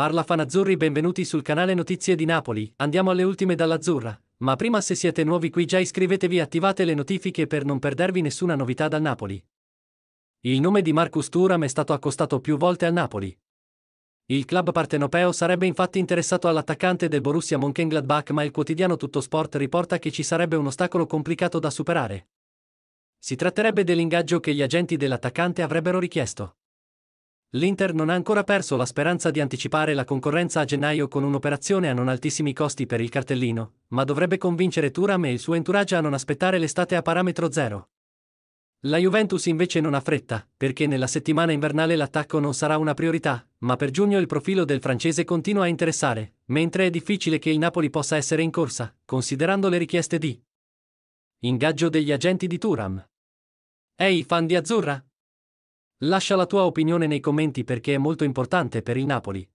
Parla Fanazzurri, benvenuti sul canale Notizie di Napoli, andiamo alle ultime dall'Azzurra. Ma prima se siete nuovi qui già iscrivetevi e attivate le notifiche per non perdervi nessuna novità dal Napoli. Il nome di Marcus Turam è stato accostato più volte al Napoli. Il club partenopeo sarebbe infatti interessato all'attaccante del Borussia Mönchengladbach ma il quotidiano Tuttosport riporta che ci sarebbe un ostacolo complicato da superare. Si tratterebbe dell'ingaggio che gli agenti dell'attaccante avrebbero richiesto. L'Inter non ha ancora perso la speranza di anticipare la concorrenza a gennaio con un'operazione a non altissimi costi per il cartellino, ma dovrebbe convincere Turam e il suo entourage a non aspettare l'estate a parametro zero. La Juventus invece non ha fretta, perché nella settimana invernale l'attacco non sarà una priorità, ma per giugno il profilo del francese continua a interessare, mentre è difficile che il Napoli possa essere in corsa, considerando le richieste di ingaggio degli agenti di Turam. Ehi hey, fan di Azzurra, Lascia la tua opinione nei commenti perché è molto importante per il Napoli.